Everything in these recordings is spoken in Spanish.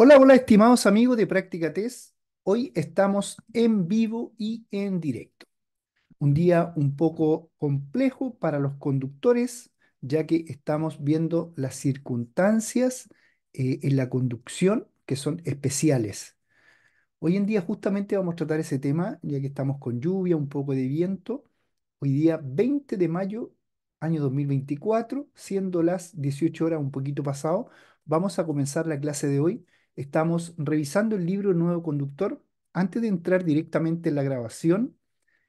Hola, hola, estimados amigos de Práctica Test. Hoy estamos en vivo y en directo. Un día un poco complejo para los conductores, ya que estamos viendo las circunstancias eh, en la conducción que son especiales. Hoy en día justamente vamos a tratar ese tema, ya que estamos con lluvia, un poco de viento. Hoy día 20 de mayo, año 2024, siendo las 18 horas un poquito pasado, vamos a comenzar la clase de hoy Estamos revisando el libro Nuevo Conductor. Antes de entrar directamente en la grabación,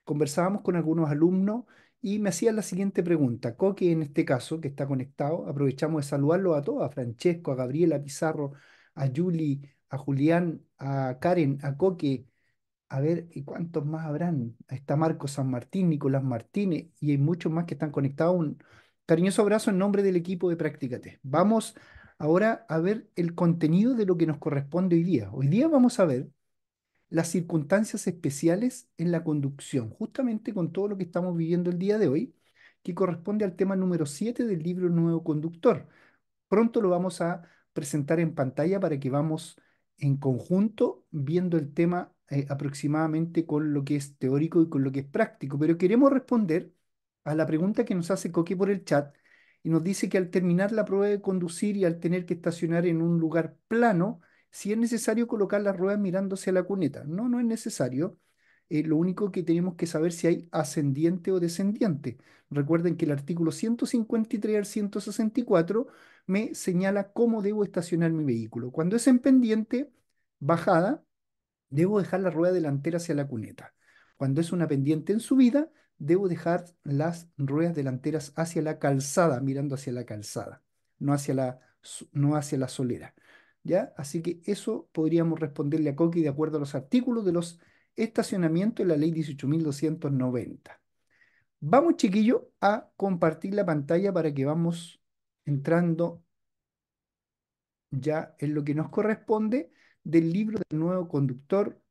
conversábamos con algunos alumnos y me hacían la siguiente pregunta. Coque, en este caso, que está conectado, aprovechamos de saludarlo a todos, a Francesco, a Gabriela Pizarro, a Juli, a Julián, a Karen, a Coque, a ver, ¿y cuántos más habrán? Está Marco San Martín, Nicolás Martínez y hay muchos más que están conectados. Un cariñoso abrazo en nombre del equipo de Practicate. Vamos ahora a ver el contenido de lo que nos corresponde hoy día. Hoy día vamos a ver las circunstancias especiales en la conducción, justamente con todo lo que estamos viviendo el día de hoy, que corresponde al tema número 7 del libro Nuevo Conductor. Pronto lo vamos a presentar en pantalla para que vamos en conjunto viendo el tema eh, aproximadamente con lo que es teórico y con lo que es práctico, pero queremos responder a la pregunta que nos hace Coque por el chat y nos dice que al terminar la prueba de conducir y al tener que estacionar en un lugar plano, si es necesario colocar las ruedas mirándose a la cuneta. No, no es necesario. Eh, lo único que tenemos que saber si hay ascendiente o descendiente. Recuerden que el artículo 153 al 164 me señala cómo debo estacionar mi vehículo. Cuando es en pendiente, bajada, debo dejar la rueda delantera hacia la cuneta. Cuando es una pendiente en subida, debo dejar las ruedas delanteras hacia la calzada, mirando hacia la calzada, no hacia la, no hacia la solera. ¿Ya? Así que eso podríamos responderle a Coqui de acuerdo a los artículos de los estacionamientos de la ley 18.290. Vamos, chiquillo, a compartir la pantalla para que vamos entrando ya en lo que nos corresponde del libro del nuevo conductor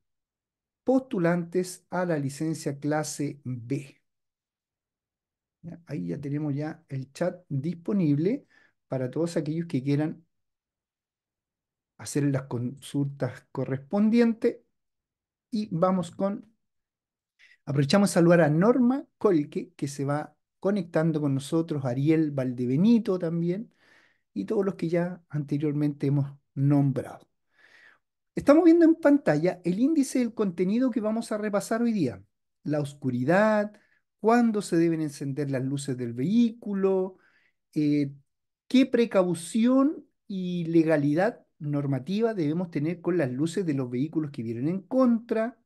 postulantes a la licencia clase B. Ahí ya tenemos ya el chat disponible para todos aquellos que quieran hacer las consultas correspondientes. Y vamos con... Aprovechamos a saludar a Norma Colque, que se va conectando con nosotros, Ariel Valdebenito también, y todos los que ya anteriormente hemos nombrado. Estamos viendo en pantalla el índice del contenido que vamos a repasar hoy día. La oscuridad, cuándo se deben encender las luces del vehículo, eh, qué precaución y legalidad normativa debemos tener con las luces de los vehículos que vienen en contra,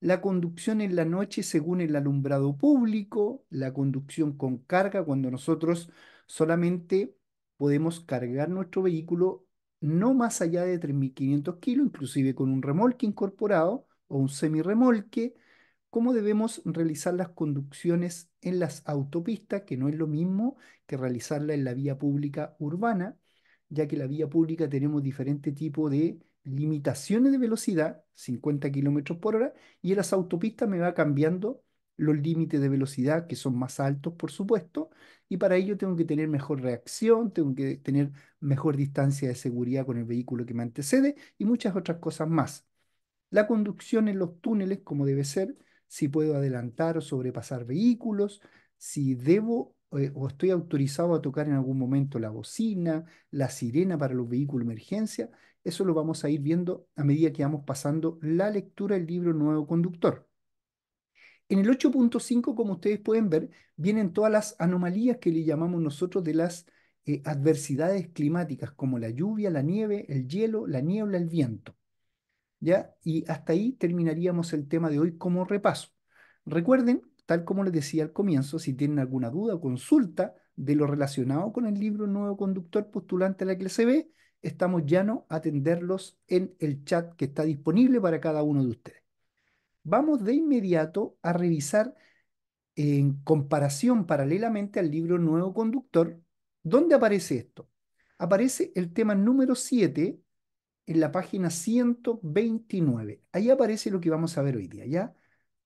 la conducción en la noche según el alumbrado público, la conducción con carga cuando nosotros solamente podemos cargar nuestro vehículo no más allá de 3.500 kilos, inclusive con un remolque incorporado o un semirremolque, cómo debemos realizar las conducciones en las autopistas, que no es lo mismo que realizarla en la vía pública urbana, ya que en la vía pública tenemos diferente tipo de limitaciones de velocidad, 50 kilómetros por hora, y en las autopistas me va cambiando los límites de velocidad, que son más altos, por supuesto, y para ello tengo que tener mejor reacción, tengo que tener mejor distancia de seguridad con el vehículo que me antecede y muchas otras cosas más. La conducción en los túneles, como debe ser, si puedo adelantar o sobrepasar vehículos, si debo eh, o estoy autorizado a tocar en algún momento la bocina, la sirena para los vehículos de emergencia. Eso lo vamos a ir viendo a medida que vamos pasando la lectura del libro Nuevo Conductor. En el 8.5, como ustedes pueden ver, vienen todas las anomalías que le llamamos nosotros de las eh, adversidades climáticas, como la lluvia, la nieve, el hielo, la niebla, el viento. Y hasta ahí terminaríamos el tema de hoy como repaso. Recuerden, tal como les decía al comienzo, si tienen alguna duda o consulta de lo relacionado con el libro Nuevo Conductor Postulante a la clase B, estamos ya a atenderlos en el chat que está disponible para cada uno de ustedes. Vamos de inmediato a revisar en comparación paralelamente al libro Nuevo Conductor, ¿dónde aparece esto? Aparece el tema número 7 en la página 129. Ahí aparece lo que vamos a ver hoy día, ¿ya?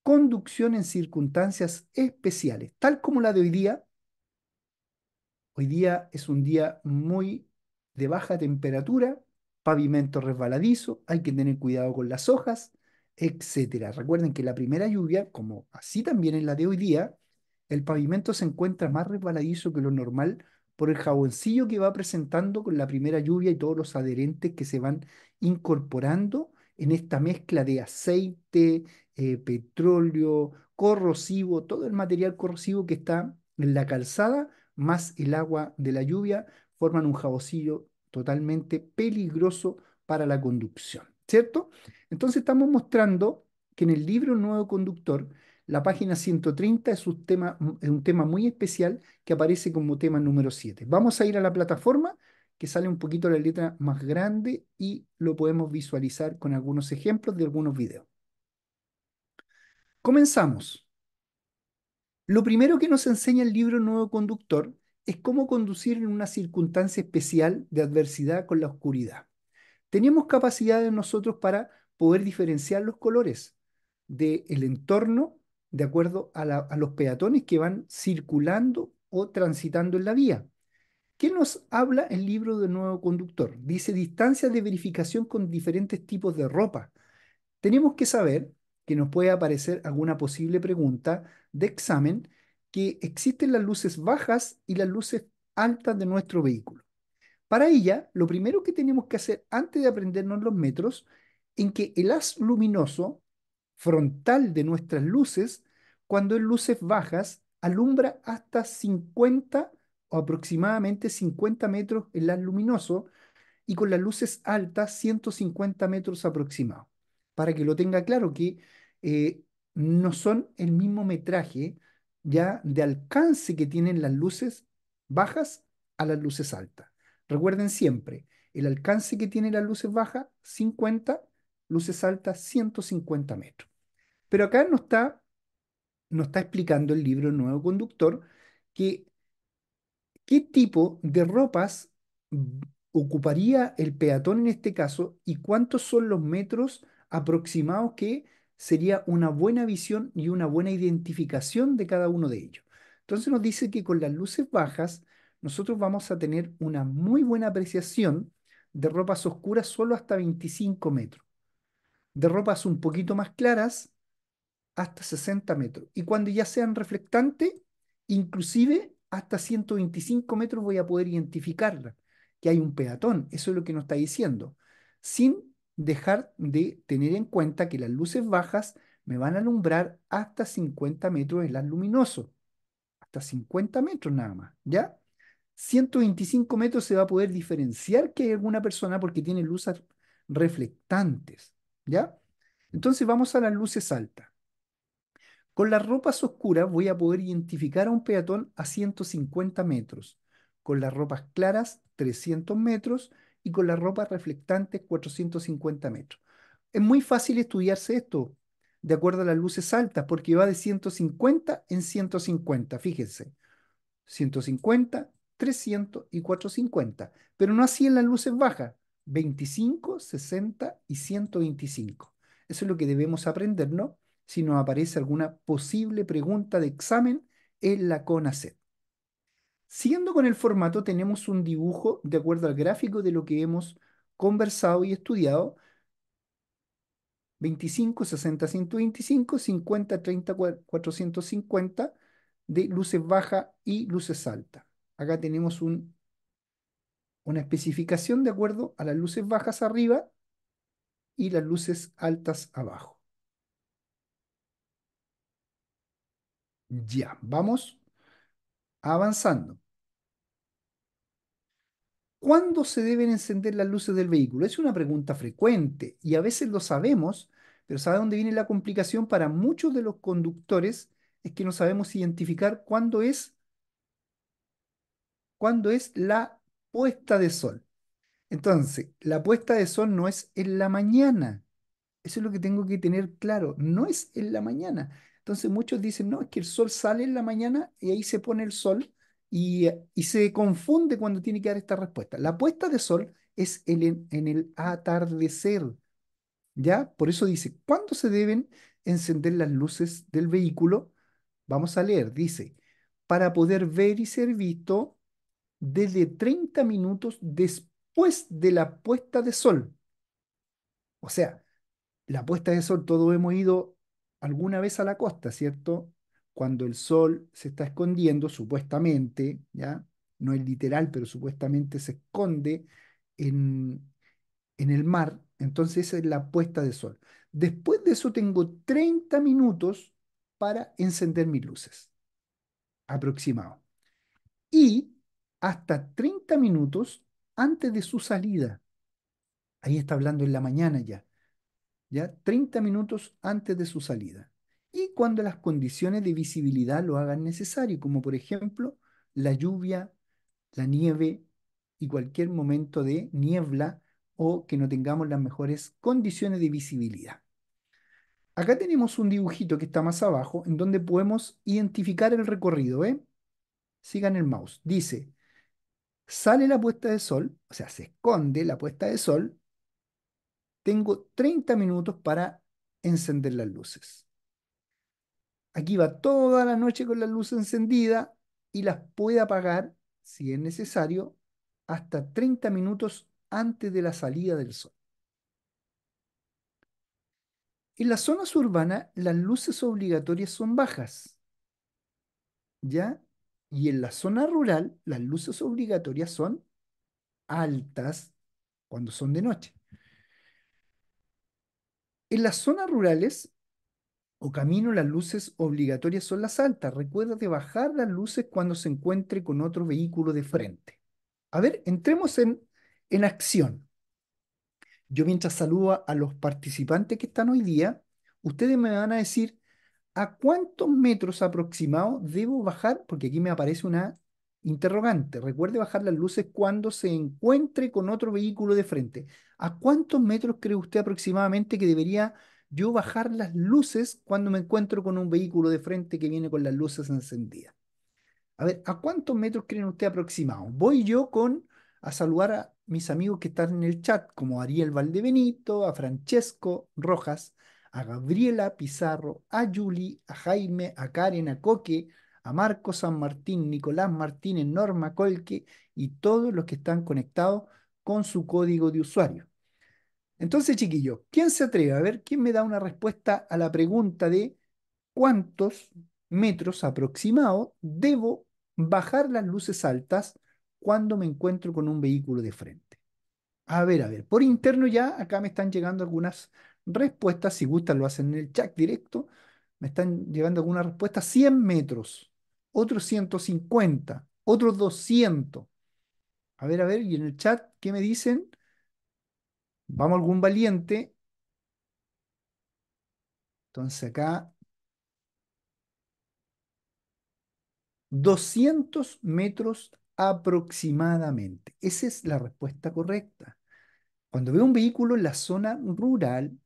Conducción en circunstancias especiales, tal como la de hoy día. Hoy día es un día muy de baja temperatura, pavimento resbaladizo, hay que tener cuidado con las hojas, etc. Recuerden que la primera lluvia, como así también en la de hoy día, el pavimento se encuentra más resbaladizo que lo normal por el jaboncillo que va presentando con la primera lluvia y todos los adherentes que se van incorporando en esta mezcla de aceite, eh, petróleo, corrosivo, todo el material corrosivo que está en la calzada, más el agua de la lluvia, forman un jaboncillo totalmente peligroso para la conducción, ¿cierto? Entonces estamos mostrando que en el libro Nuevo Conductor la página 130 es un tema, un tema muy especial que aparece como tema número 7. Vamos a ir a la plataforma que sale un poquito la letra más grande y lo podemos visualizar con algunos ejemplos de algunos videos. Comenzamos. Lo primero que nos enseña el libro Nuevo Conductor es cómo conducir en una circunstancia especial de adversidad con la oscuridad. Tenemos capacidad de nosotros para poder diferenciar los colores del entorno de acuerdo a, los peatones que van circulando o transitando en la vía. ¿Qué nos habla el libro del nuevo conductor? Dice distancias de verificación con diferentes tipos de ropa. Tenemos que saber que nos puede aparecer alguna posible pregunta de examen que existen las luces bajas y las luces altas de nuestro vehículo. Para ella, lo primero que tenemos que hacer antes de aprendernos los metros, en que el haz luminoso frontal de nuestras luces, cuando en luces bajas alumbra hasta 50 o aproximadamente 50 metros en las luminoso y con las luces altas 150 metros aproximado Para que lo tenga claro que eh, no son el mismo metraje ya de alcance que tienen las luces bajas a las luces altas. Recuerden siempre, el alcance que tienen las luces bajas, 50, luces altas, 150 metros. Pero acá no está, está explicando el libro Nuevo Conductor que qué tipo de ropas ocuparía el peatón en este caso y cuántos son los metros aproximados que sería una buena visión y una buena identificación de cada uno de ellos. Entonces nos dice que con las luces bajas nosotros vamos a tener una muy buena apreciación de ropas oscuras solo hasta 25 metros. De ropas un poquito más claras hasta 60 metros. Y cuando ya sean reflectantes, inclusive hasta 125 metros voy a poder identificarla, que hay un peatón. Eso es lo que nos está diciendo. Sin dejar de tener en cuenta que las luces bajas me van a alumbrar hasta 50 metros de las luminoso. Hasta 50 metros nada más, ¿ya? 125 metros se va a poder diferenciar que hay alguna persona porque tiene luces reflectantes, ¿ya? Entonces vamos a las luces altas. Con las ropas oscuras voy a poder identificar a un peatón a 150 metros, con las ropas claras 300 metros y con las ropas reflectantes 450 metros. Es muy fácil estudiarse esto de acuerdo a las luces altas porque va de 150 en 150, fíjense. 150, 300 y 450, pero no así en las luces bajas, 25, 60 y 125. Eso es lo que debemos aprender, ¿no? si nos aparece alguna posible pregunta de examen en la CONACET. Siguiendo con el formato, tenemos un dibujo de acuerdo al gráfico de lo que hemos conversado y estudiado. 25, 60, 125, 50, 30, 450 de luces bajas y luces altas. Acá tenemos una especificación de acuerdo a las luces bajas arriba y las luces altas abajo. Ya, vamos avanzando. ¿Cuándo se deben encender las luces del vehículo? Es una pregunta frecuente y a veces lo sabemos, pero ¿sabe dónde viene la complicación para muchos de los conductores? Es que no sabemos identificar cuándo es, es la puesta de sol. Entonces, la puesta de sol no es en la mañana. Eso es lo que tengo que tener claro. No es en la mañana. Entonces muchos dicen, no, es que el sol sale en la mañana y ahí se pone el sol y, se confunde cuando tiene que dar esta respuesta. La puesta de sol es el, en, el atardecer. ¿Ya? Por eso dice, ¿cuándo se deben encender las luces del vehículo? Vamos a leer, dice, para poder ver y ser visto desde 30 minutos después de la puesta de sol. O sea, la puesta de sol, todos hemos ido alguna vez a la costa, ¿cierto? Cuando el sol se está escondiendo, supuestamente, ¿ya? No es literal, pero supuestamente se esconde en, en el mar. Entonces esa es la puesta de sol. Después de eso tengo 30 minutos para encender mis luces, aproximado. Y hasta 30 minutos antes de su salida. Ahí está hablando en la mañana ya ya 30 minutos antes de su salida y cuando las condiciones de visibilidad lo hagan necesario, como por ejemplo la lluvia, la nieve y cualquier momento de niebla o que no tengamos las mejores condiciones de visibilidad. Acá tenemos un dibujito que está más abajo en donde podemos identificar el recorrido. ¿eh? Sigan el mouse. Dice, sale la puesta de sol, o sea, se esconde la puesta de sol tengo 30 minutos para encender las luces. Aquí va toda la noche con la luz encendida y las puede apagar, si es necesario, hasta 30 minutos antes de la salida del sol. En las zonas urbanas las luces obligatorias son bajas, ¿ya? Y en la zona rural las luces obligatorias son altas cuando son de noche. En las zonas rurales o camino, las luces obligatorias son las altas. Recuerda de bajar las luces cuando se encuentre con otro vehículo de frente. A ver, entremos en, en acción. Yo mientras saludo a los participantes que están hoy día, ustedes me van a decir a cuántos metros aproximados debo bajar, porque aquí me aparece una Interrogante, recuerde bajar las luces cuando se encuentre con otro vehículo de frente. ¿A cuántos metros cree usted aproximadamente que debería yo bajar las luces cuando me encuentro con un vehículo de frente que viene con las luces encendidas? A ver, ¿a cuántos metros creen usted aproximado? Voy yo con a saludar a mis amigos que están en el chat, como Ariel Valdebenito, a Francesco Rojas, a Gabriela Pizarro, a Juli, a Jaime, a Karen, a Coque, a Marco San Martín, Nicolás Martínez, Norma Colque y todos los que están conectados con su código de usuario. Entonces, chiquillos, ¿quién se atreve? A ver, ¿quién me da una respuesta a la pregunta de cuántos metros aproximados debo bajar las luces altas cuando me encuentro con un vehículo de frente? A ver, a ver, por interno ya acá me están llegando algunas respuestas, si gustan lo hacen en el chat directo, me están llevando alguna respuesta, 100 metros, otros 150, otros 200. A ver, a ver, y en el chat, ¿qué me dicen? Vamos algún valiente. Entonces acá, 200 metros aproximadamente. Esa es la respuesta correcta. Cuando veo un vehículo en la zona rural,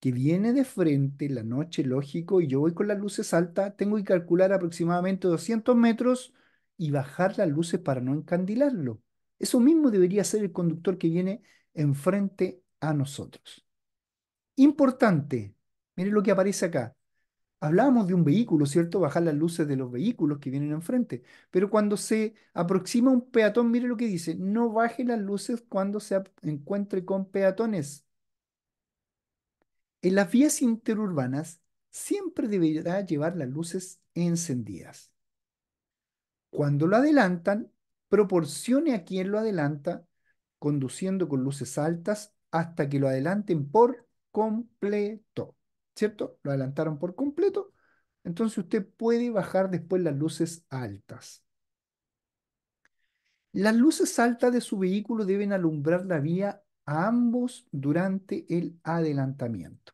que viene de frente la noche, lógico, y yo voy con las luces altas, tengo que calcular aproximadamente 200 metros y bajar las luces para no encandilarlo. Eso mismo debería ser el conductor que viene enfrente a nosotros. Importante, mire lo que aparece acá. Hablábamos de un vehículo, ¿cierto? Bajar las luces de los vehículos que vienen enfrente. Pero cuando se aproxima un peatón, mire lo que dice, no baje las luces cuando se encuentre con peatones en las vías interurbanas siempre deberá llevar las luces encendidas. Cuando lo adelantan, proporcione a quien lo adelanta, conduciendo con luces altas hasta que lo adelanten por completo. ¿Cierto? Lo adelantaron por completo. Entonces usted puede bajar después las luces altas. Las luces altas de su vehículo deben alumbrar la vía ambos durante el adelantamiento.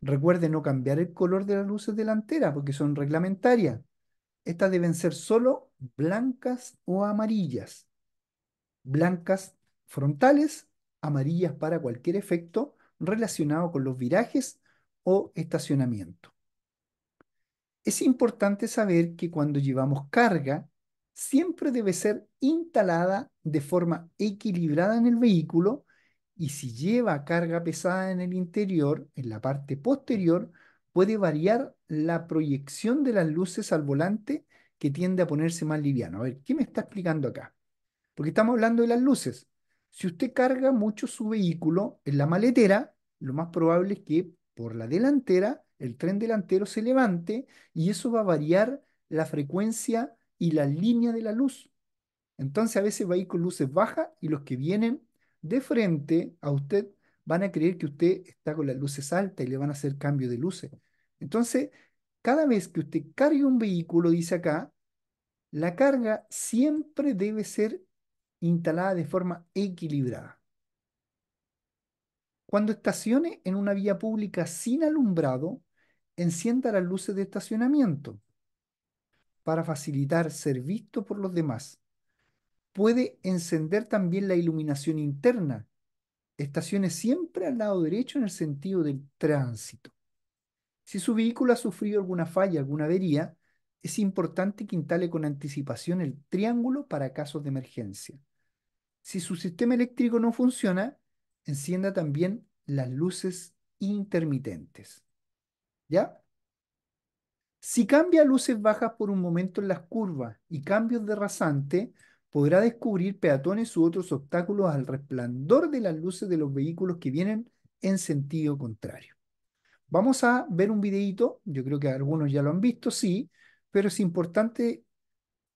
Recuerde no cambiar el color de las luces delanteras porque son reglamentarias. Estas deben ser solo blancas o amarillas. Blancas frontales, amarillas para cualquier efecto relacionado con los virajes o estacionamiento. Es importante saber que cuando llevamos carga, siempre debe ser instalada de forma equilibrada en el vehículo y si lleva carga pesada en el interior, en la parte posterior, puede variar la proyección de las luces al volante que tiende a ponerse más liviano. A ver, ¿qué me está explicando acá? Porque estamos hablando de las luces. Si usted carga mucho su vehículo en la maletera, lo más probable es que por la delantera, el tren delantero se levante y eso va a variar la frecuencia y la línea de la luz. Entonces a veces va a ir con luces bajas y los que vienen de frente a usted, van a creer que usted está con las luces altas y le van a hacer cambio de luces. Entonces, cada vez que usted cargue un vehículo, dice acá, la carga siempre debe ser instalada de forma equilibrada. Cuando estacione en una vía pública sin alumbrado, encienda las luces de estacionamiento para facilitar ser visto por los demás puede encender también la iluminación interna. Estaciones siempre al lado derecho en el sentido del tránsito. Si su vehículo ha sufrido alguna falla, alguna avería, es importante que instale con anticipación el triángulo para casos de emergencia. Si su sistema eléctrico no funciona, encienda también las luces intermitentes. ¿Ya? Si cambia luces bajas por un momento en las curvas y cambios de rasante, podrá descubrir peatones u otros obstáculos al resplandor de las luces de los vehículos que vienen en sentido contrario. Vamos a ver un videito, yo creo que algunos ya lo han visto, sí, pero es importante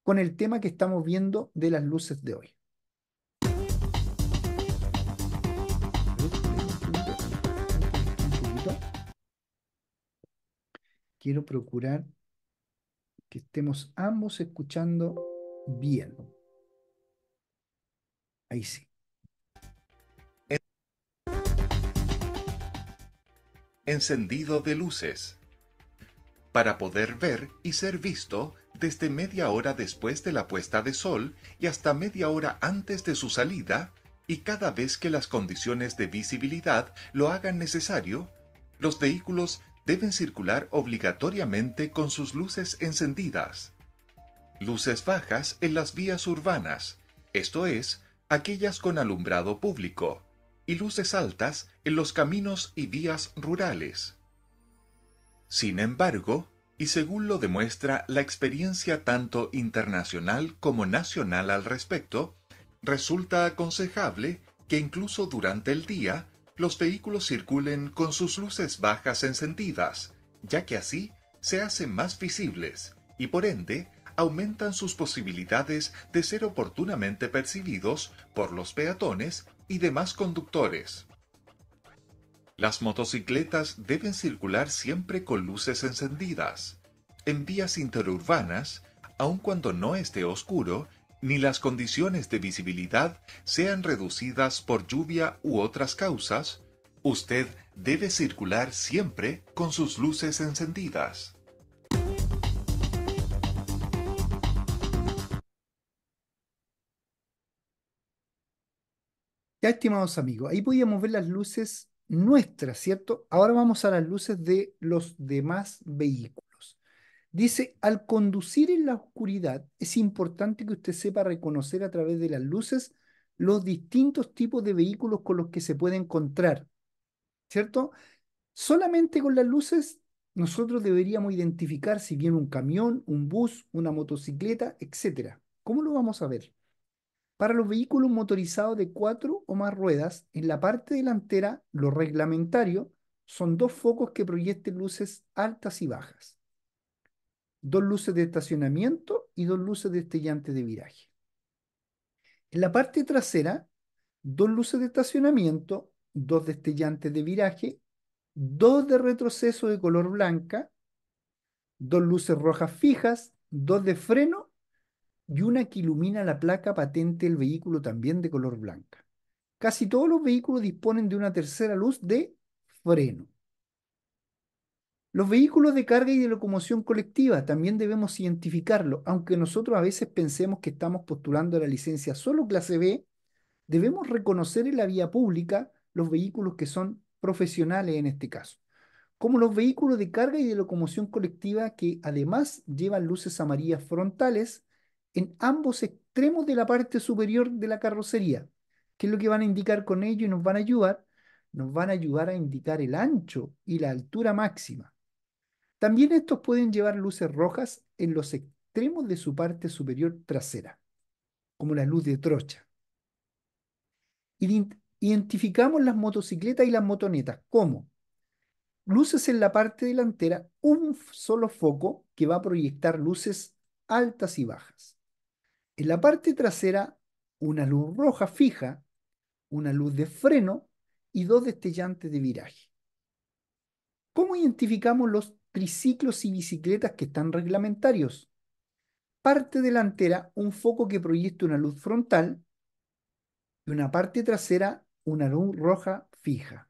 con el tema que estamos viendo de las luces de hoy. Quiero procurar que estemos ambos escuchando bien sí. Encendido de luces. Para poder ver y ser visto desde media hora después de la puesta de sol y hasta media hora antes de su salida, y cada vez que las condiciones de visibilidad lo hagan necesario, los vehículos deben circular obligatoriamente con sus luces encendidas. Luces bajas en las vías urbanas, esto es, aquellas con alumbrado público y luces altas en los caminos y vías rurales. Sin embargo, y según lo demuestra la experiencia tanto internacional como nacional al respecto, resulta aconsejable que incluso durante el día los vehículos circulen con sus luces bajas encendidas, ya que así se hacen más visibles y por ende aumentan sus posibilidades de ser oportunamente percibidos por los peatones y demás conductores. Las motocicletas deben circular siempre con luces encendidas, en vías interurbanas, aun cuando no esté oscuro, ni las condiciones de visibilidad sean reducidas por lluvia u otras causas, usted debe circular siempre con sus luces encendidas. estimados amigos, ahí podíamos ver las luces nuestras, ¿cierto? Ahora vamos a las luces de los demás vehículos. Dice, al conducir en la oscuridad, es importante que usted sepa reconocer a través de las luces los distintos tipos de vehículos con los que se puede encontrar, ¿cierto? Solamente con las luces nosotros deberíamos identificar si viene un camión, un bus, una motocicleta, etcétera ¿Cómo lo vamos a ver? para los vehículos motorizados de cuatro o más ruedas, en la parte delantera, lo reglamentario son dos focos que proyecten luces altas y bajas, dos luces de estacionamiento y dos luces destellantes de viraje. En la parte trasera, dos luces de estacionamiento, dos destellantes de viraje, dos de retroceso de color blanca, dos luces rojas fijas, dos de freno y una que ilumina la placa patente del vehículo también de color blanca. Casi todos los vehículos disponen de una tercera luz de freno. Los vehículos de carga y de locomoción colectiva también debemos identificarlo aunque nosotros a veces pensemos que estamos postulando la licencia solo clase B, debemos reconocer en la vía pública los vehículos que son profesionales en este caso, como los vehículos de carga y de locomoción colectiva que además llevan luces amarillas frontales en ambos extremos de la parte superior de la carrocería. ¿Qué es lo que van a indicar con ello y nos van a ayudar? Nos van a ayudar a indicar el ancho y la altura máxima. También estos pueden llevar luces rojas en los extremos de su parte superior trasera, como la luz de trocha. Identificamos las motocicletas y las motonetas como luces en la parte delantera, un solo foco que va a proyectar luces altas y bajas. En la parte trasera, una luz roja fija, una luz de freno y dos destellantes de viraje. ¿Cómo identificamos los triciclos y bicicletas que están reglamentarios? Parte delantera, un foco que proyecta una luz frontal y una parte trasera, una luz roja fija.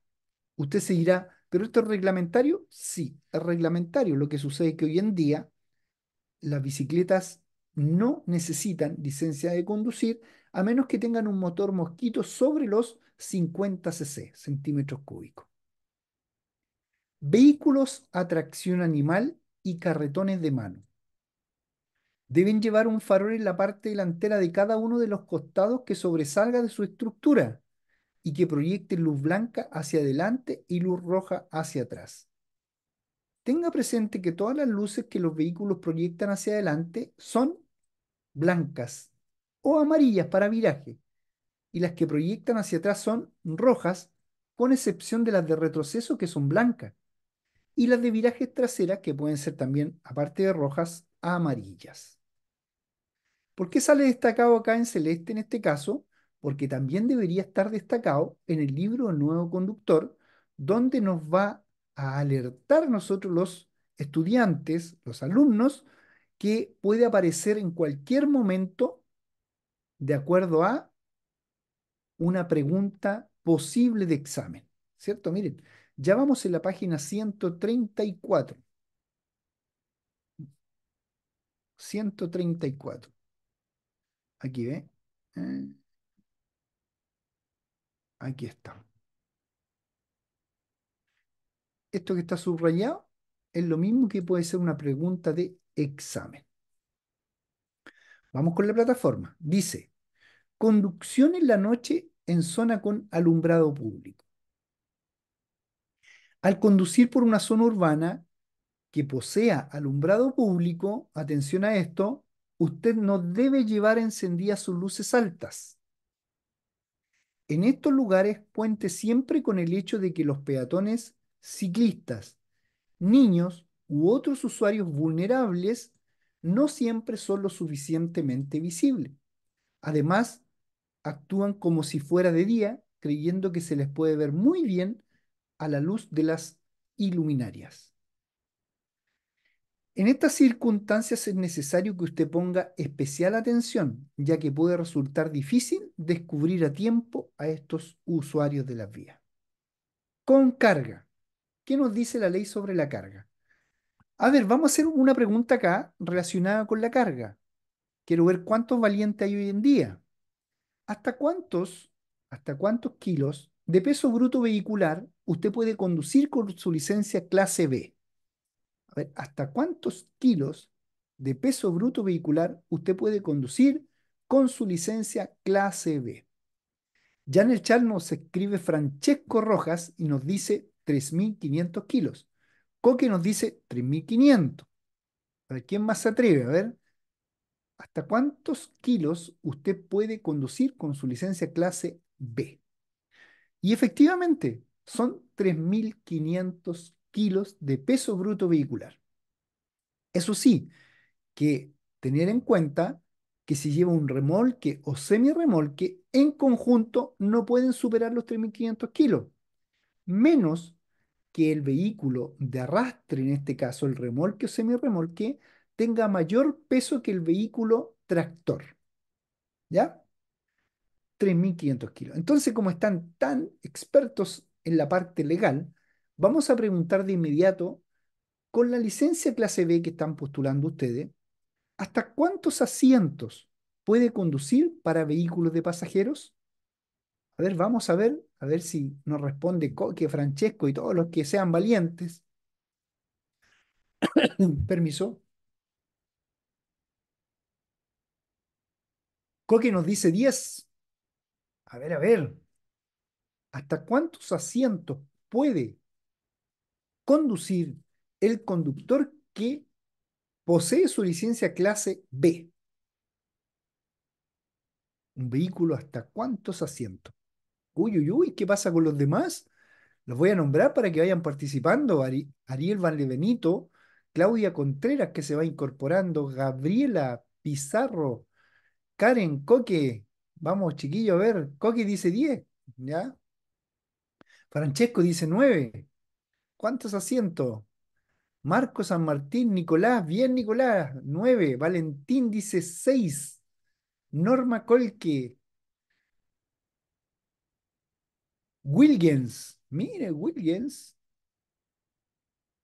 Usted se dirá, ¿pero esto es reglamentario? Sí, es reglamentario. Lo que sucede es que hoy en día las bicicletas no necesitan licencia de conducir a menos que tengan un motor mosquito sobre los 50 cc, centímetros cúbicos. Vehículos a tracción animal y carretones de mano. Deben llevar un farol en la parte delantera de cada uno de los costados que sobresalga de su estructura y que proyecte luz blanca hacia adelante y luz roja hacia atrás. Tenga presente que todas las luces que los vehículos proyectan hacia adelante son blancas o amarillas para viraje y las que proyectan hacia atrás son rojas con excepción de las de retroceso que son blancas y las de virajes traseras que pueden ser también, aparte de rojas, amarillas. ¿Por qué sale destacado acá en celeste en este caso? Porque también debería estar destacado en el libro Nuevo Conductor, donde nos va a alertar nosotros los estudiantes, los alumnos, que puede aparecer en cualquier momento de acuerdo a una pregunta posible de examen, ¿cierto? Miren, ya vamos en la página 134. 134. Aquí ve. ¿eh? Aquí está. Esto que está subrayado es lo mismo que puede ser una pregunta de examen. Vamos con la plataforma. Dice, conducción en la noche en zona con alumbrado público. Al conducir por una zona urbana que posea alumbrado público, atención a esto, usted no debe llevar encendidas sus luces altas. En estos lugares cuente siempre con el hecho de que los peatones, ciclistas niños u otros usuarios vulnerables no siempre son lo suficientemente visibles. Además, actúan como si fuera de día, creyendo que se les puede ver muy bien a la luz de las iluminarias. En estas circunstancias es necesario que usted ponga especial atención, ya que puede resultar difícil descubrir a tiempo a estos usuarios de las vías. Con carga. ¿Qué nos dice la ley sobre la carga? A ver, vamos a hacer una pregunta acá relacionada con la carga. Quiero ver cuántos valientes hay hoy en día. ¿Hasta cuántos, hasta cuántos kilos de peso bruto vehicular usted puede conducir con su licencia clase B? A ver, ¿hasta cuántos kilos de peso bruto vehicular usted puede conducir con su licencia clase B? Ya en el chat nos escribe Francesco Rojas y nos dice 3.500 kilos. Coque nos dice 3.500. ¿Para quién más se atreve? A ver, ¿hasta cuántos kilos usted puede conducir con su licencia clase B? Y efectivamente, son 3.500 kilos de peso bruto vehicular. Eso sí, que tener en cuenta que si lleva un remolque o semi-remolque, en conjunto no pueden superar los 3.500 kilos, menos que el vehículo de arrastre, en este caso el remolque o semirremolque, tenga mayor peso que el vehículo tractor. ¿Ya? 3.500 kilos. Entonces, como están tan expertos en la parte legal, vamos a preguntar de inmediato, con la licencia clase B que están postulando ustedes, ¿hasta cuántos asientos puede conducir para vehículos de pasajeros? A ver, vamos a ver, a ver si nos responde Coque, Francesco y todos los que sean valientes. Permiso. Coque nos dice 10. A ver, a ver. ¿Hasta cuántos asientos puede conducir el conductor que posee su licencia clase B? Un vehículo hasta cuántos asientos uy, uy, uy, ¿qué pasa con los demás? Los voy a nombrar para que vayan participando. Ariel Van Levenito Claudia Contreras que se va incorporando, Gabriela Pizarro, Karen Coque. Vamos, chiquillo, a ver. Coque dice 10, ¿ya? Francesco dice 9. ¿Cuántos asientos? Marco San Martín, Nicolás, bien Nicolás, 9. Valentín dice 6. Norma Colque, Williams, mire, Williams.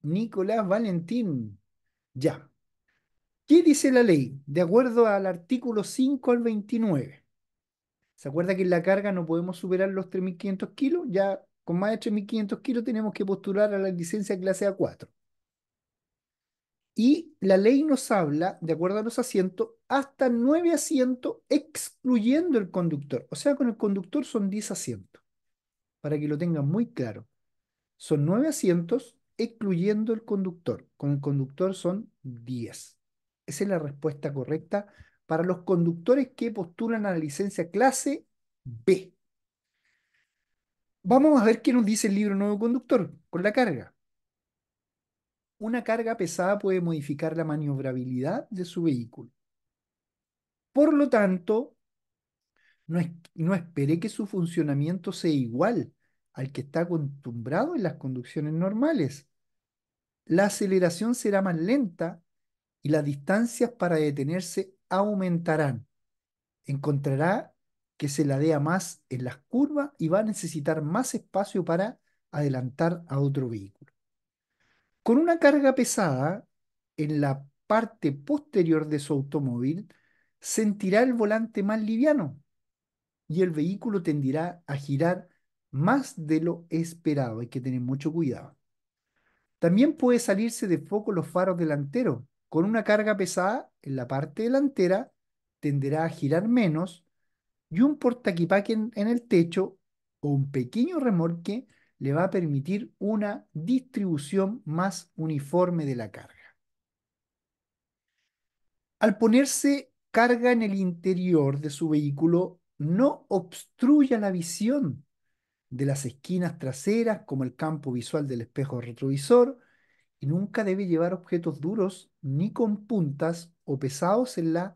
Nicolás Valentín. Ya. ¿Qué dice la ley? De acuerdo al artículo 5 al 29. ¿Se acuerda que en la carga no podemos superar los 3.500 kilos? Ya con más de 3.500 kilos tenemos que postular a la licencia clase A4. Y la ley nos habla, de acuerdo a los asientos, hasta 9 asientos excluyendo el conductor. O sea, con el conductor son 10 asientos para que lo tengan muy claro. Son nueve asientos, excluyendo el conductor. Con el conductor son diez. Esa es la respuesta correcta para los conductores que postulan a la licencia clase B. Vamos a ver qué nos dice el libro Nuevo Conductor con la carga. Una carga pesada puede modificar la maniobrabilidad de su vehículo. Por lo tanto, no, espere esperé que su funcionamiento sea igual al que está acostumbrado en las conducciones normales. La aceleración será más lenta y las distancias para detenerse aumentarán. Encontrará que se ladea más en las curvas y va a necesitar más espacio para adelantar a otro vehículo. Con una carga pesada en la parte posterior de su automóvil, sentirá el volante más liviano y el vehículo tenderá a girar más de lo esperado. Hay que tener mucho cuidado. También puede salirse de foco los faros delanteros. Con una carga pesada en la parte delantera tenderá a girar menos y un portaquipaque en, en el techo o un pequeño remolque le va a permitir una distribución más uniforme de la carga. Al ponerse carga en el interior de su vehículo, no obstruya la visión de las esquinas traseras como el campo visual del espejo retrovisor y nunca debe llevar objetos duros ni con puntas o pesados en la,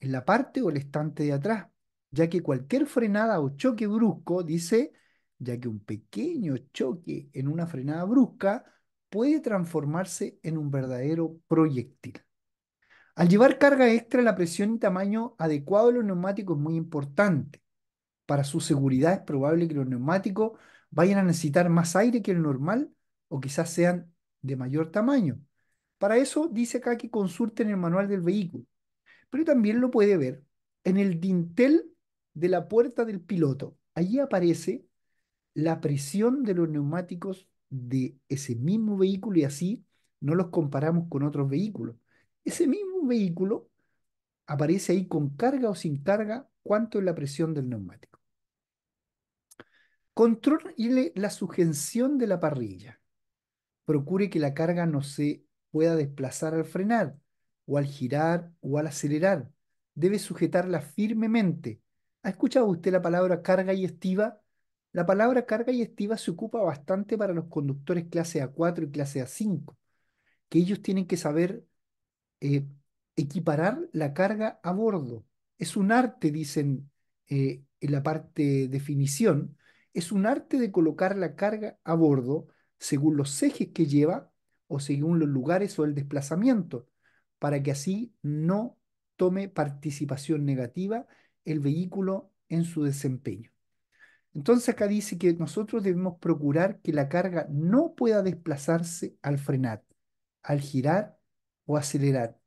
en la parte o el estante de atrás, ya que cualquier frenada o choque brusco, dice, ya que un pequeño choque en una frenada brusca puede transformarse en un verdadero proyectil. Al llevar carga extra, la presión y tamaño adecuado de los neumáticos es muy importante. Para su seguridad es probable que los neumáticos vayan a necesitar más aire que el normal o quizás sean de mayor tamaño. Para eso dice acá que consulten el manual del vehículo, pero también lo puede ver en el dintel de la puerta del piloto. Allí aparece la presión de los neumáticos de ese mismo vehículo y así no los comparamos con otros vehículos. Ese mismo vehículo aparece ahí con carga o sin carga, cuánto es la presión del neumático. Controle la sujeción de la parrilla. Procure que la carga no se pueda desplazar al frenar, o al girar, o al acelerar. Debe sujetarla firmemente. ¿Ha escuchado usted la palabra carga y estiva? La palabra carga y estiva se ocupa bastante para los conductores clase A4 y clase A5, que ellos tienen que saber eh, equiparar la carga a bordo. Es un arte, dicen eh, en la parte definición, es un arte de colocar la carga a bordo según los ejes que lleva o según los lugares o el desplazamiento, para que así no tome participación negativa el vehículo en su desempeño. Entonces acá dice que nosotros debemos procurar que la carga no pueda desplazarse al frenar, al girar o acelerar,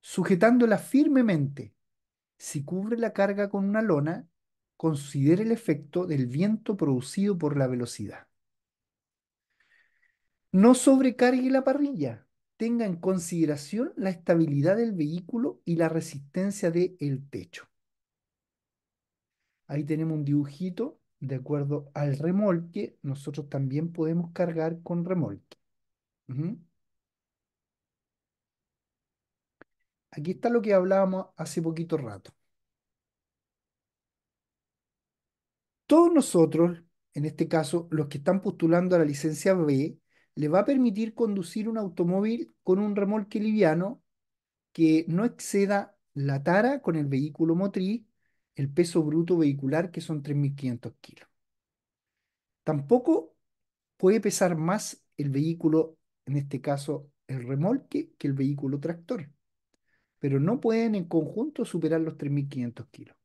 sujetándola firmemente. Si cubre la carga con una lona, considere el efecto del viento producido por la velocidad. No sobrecargue la parrilla. Tenga en consideración la estabilidad del vehículo y la resistencia del el techo. Ahí tenemos un dibujito de acuerdo al remolque. Nosotros también podemos cargar con remolque. Aquí está lo que hablábamos hace poquito rato. Todos nosotros, en este caso los que están postulando a la licencia B, le va a permitir conducir un automóvil con un remolque liviano que no exceda la tara con el vehículo motriz, el peso bruto vehicular que son 3.500 kilos. Tampoco puede pesar más el vehículo, en este caso el remolque, que el vehículo tractor pero no pueden en conjunto superar los 3.500 kilos.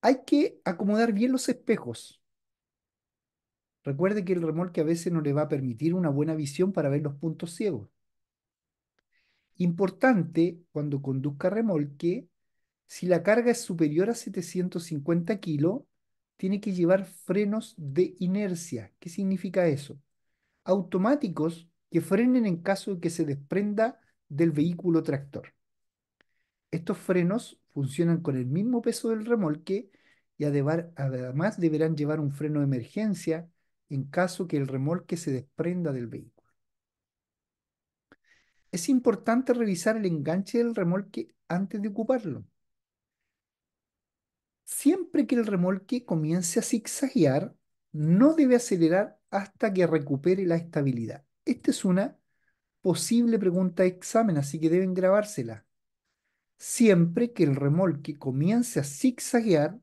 Hay que acomodar bien los espejos. Recuerde que el remolque a veces no le va a permitir una buena visión para ver los puntos ciegos. Importante, cuando conduzca remolque, si la carga es superior a 750 kilos, tiene que llevar frenos de inercia. ¿Qué significa eso? Automáticos que frenen en caso de que se desprenda del vehículo tractor. Estos frenos funcionan con el mismo peso del remolque y además deberán llevar un freno de emergencia en caso que el remolque se desprenda del vehículo. Es importante revisar el enganche del remolque antes de ocuparlo. Siempre que el remolque comience a zigzaguear, no debe acelerar hasta que recupere la estabilidad. Esta es una posible pregunta de examen, así que deben grabársela. Siempre que el remolque comience a zigzaguear,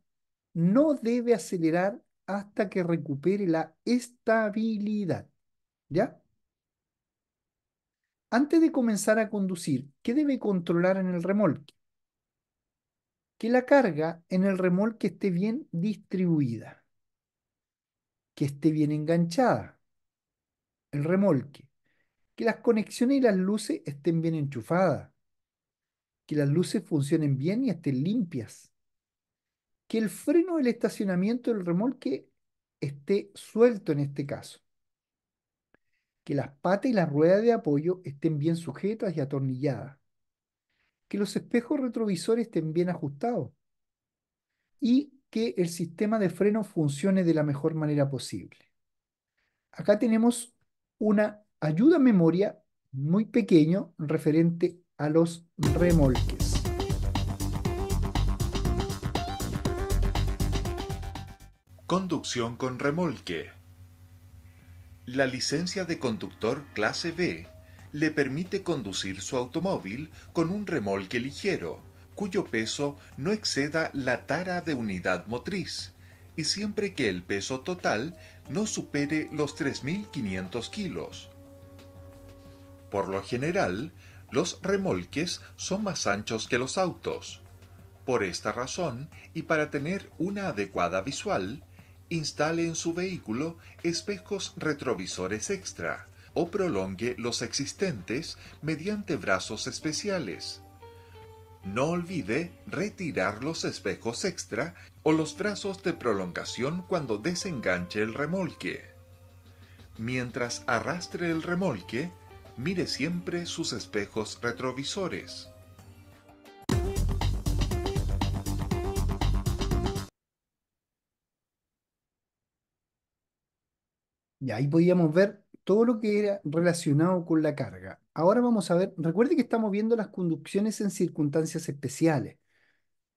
no debe acelerar hasta que recupere la estabilidad. ¿Ya? Antes de comenzar a conducir, ¿qué debe controlar en el remolque? Que la carga en el remolque esté bien distribuida, que esté bien enganchada el remolque, que las conexiones y las luces estén bien enchufadas, que las luces funcionen bien y estén limpias, que el freno del estacionamiento del remolque esté suelto en este caso, que las patas y las ruedas de apoyo estén bien sujetas y atornilladas, que los espejos retrovisores estén bien ajustados y que el sistema de freno funcione de la mejor manera posible. Acá tenemos una ayuda memoria muy pequeño referente a los remolques. Conducción con remolque. La licencia de conductor clase B le permite conducir su automóvil con un remolque ligero, cuyo peso no exceda la tara de unidad motriz, y siempre que el peso total no supere los 3.500 kilos por lo general, los remolques son más anchos que los autos. Por esta razón, y para tener una adecuada visual, instale en su vehículo espejos retrovisores extra o prolongue los existentes mediante brazos especiales. No olvide retirar los espejos extra o los brazos de prolongación cuando desenganche el remolque. Mientras arrastre el remolque, mire siempre sus espejos retrovisores. Y ahí podíamos ver todo lo que era relacionado con la carga. Ahora vamos a ver, recuerde que estamos viendo las conducciones en circunstancias especiales.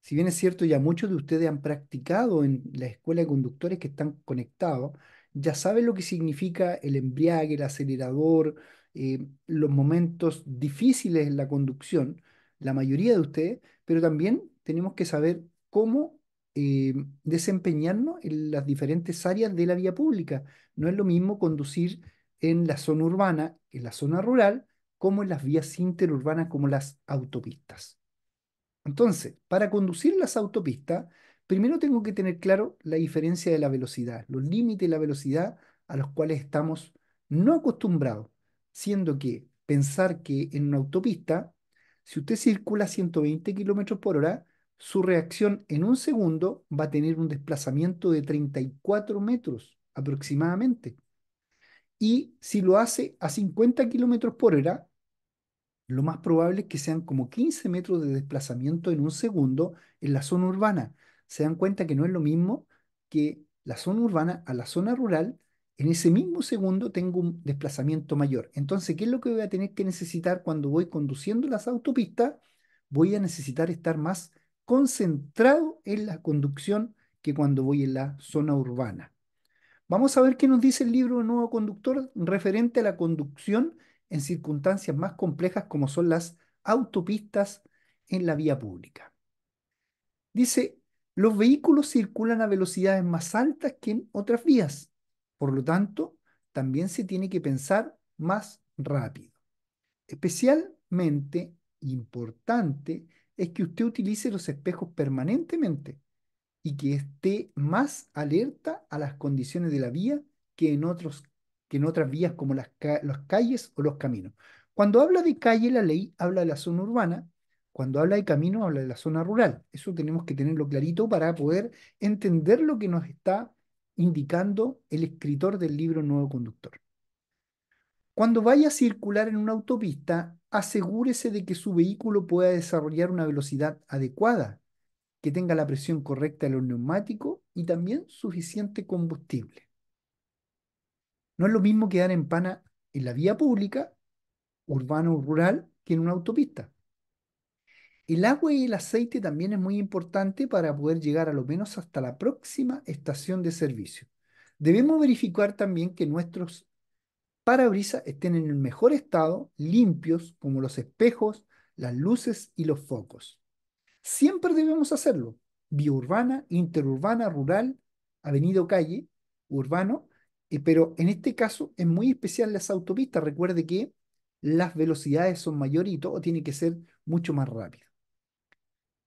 Si bien es cierto, ya muchos de ustedes han practicado en la escuela de conductores que están conectados, ya saben lo que significa el embriague, el acelerador, eh, los momentos difíciles en la conducción, la mayoría de ustedes, pero también tenemos que saber cómo eh, desempeñarnos en las diferentes áreas de la vía pública. No es lo mismo conducir en la zona urbana, en la zona rural, como en las vías interurbanas, como las autopistas. Entonces, para conducir las autopistas, primero tengo que tener claro la diferencia de la velocidad, los límites de la velocidad a los cuales estamos no acostumbrados siendo que pensar que en una autopista, si usted circula a 120 kilómetros por hora, su reacción en un segundo va a tener un desplazamiento de 34 metros aproximadamente. Y si lo hace a 50 kilómetros por hora, lo más probable es que sean como 15 metros de desplazamiento en un segundo en la zona urbana. Se dan cuenta que no es lo mismo que la zona urbana a la zona rural en ese mismo segundo tengo un desplazamiento mayor. Entonces, ¿qué es lo que voy a tener que necesitar cuando voy conduciendo las autopistas? Voy a necesitar estar más concentrado en la conducción que cuando voy en la zona urbana. Vamos a ver qué nos dice el libro de Nuevo Conductor referente a la conducción en circunstancias más complejas como son las autopistas en la vía pública. Dice, los vehículos circulan a velocidades más altas que en otras vías por lo tanto, también se tiene que pensar más rápido. Especialmente importante es que usted utilice los espejos permanentemente y que esté más alerta a las condiciones de la vía que en, otros, que en otras vías como las, las calles o los caminos. Cuando habla de calle, la ley habla de la zona urbana, cuando habla de camino, habla de la zona rural. Eso tenemos que tenerlo clarito para poder entender lo que nos está indicando el escritor del libro Nuevo Conductor. Cuando vaya a circular en una autopista, asegúrese de que su vehículo pueda desarrollar una velocidad adecuada, que tenga la presión correcta de los neumáticos y también suficiente combustible. No es lo mismo quedar en pana en la vía pública, urbana o rural, que en una autopista. El agua y el aceite también es muy importante para poder llegar a lo menos hasta la próxima estación de servicio. Debemos verificar también que nuestros parabrisas estén en el mejor estado, limpios, como los espejos, las luces y los focos. Siempre debemos hacerlo. biourbana, interurbana, rural, avenida calle, urbano, eh, pero en este caso es muy especial las autopistas. Recuerde que las velocidades son mayor y todo tiene que ser mucho más rápido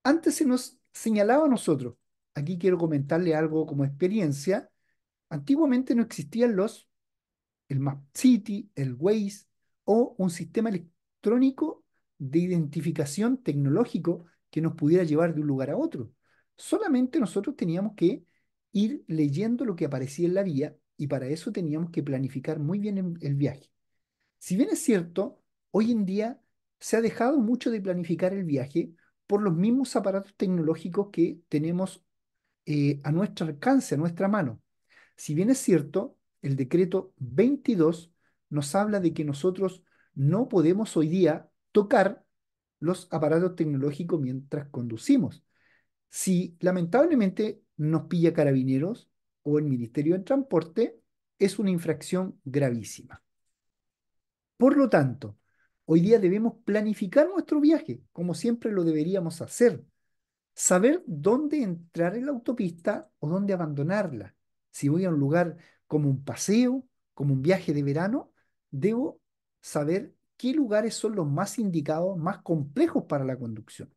antes se nos señalaba a nosotros, aquí quiero comentarle algo como experiencia, antiguamente no existían los, el Map City, el Waze o un sistema electrónico de identificación tecnológico que nos pudiera llevar de un lugar a otro. Solamente nosotros teníamos que ir leyendo lo que aparecía en la vía y para eso teníamos que planificar muy bien el viaje. Si bien es cierto, hoy en día se ha dejado mucho de planificar el viaje por los mismos aparatos tecnológicos que tenemos eh, a nuestro alcance, a nuestra mano. Si bien es cierto, el decreto 22 nos habla de que nosotros no podemos hoy día tocar los aparatos tecnológicos mientras conducimos. Si lamentablemente nos pilla carabineros o el Ministerio de Transporte, es una infracción gravísima. Por lo tanto, Hoy día debemos planificar nuestro viaje, como siempre lo deberíamos hacer. Saber dónde entrar en la autopista o dónde abandonarla. Si voy a un lugar como un paseo, como un viaje de verano, debo saber qué lugares son los más indicados, más complejos para la conducción.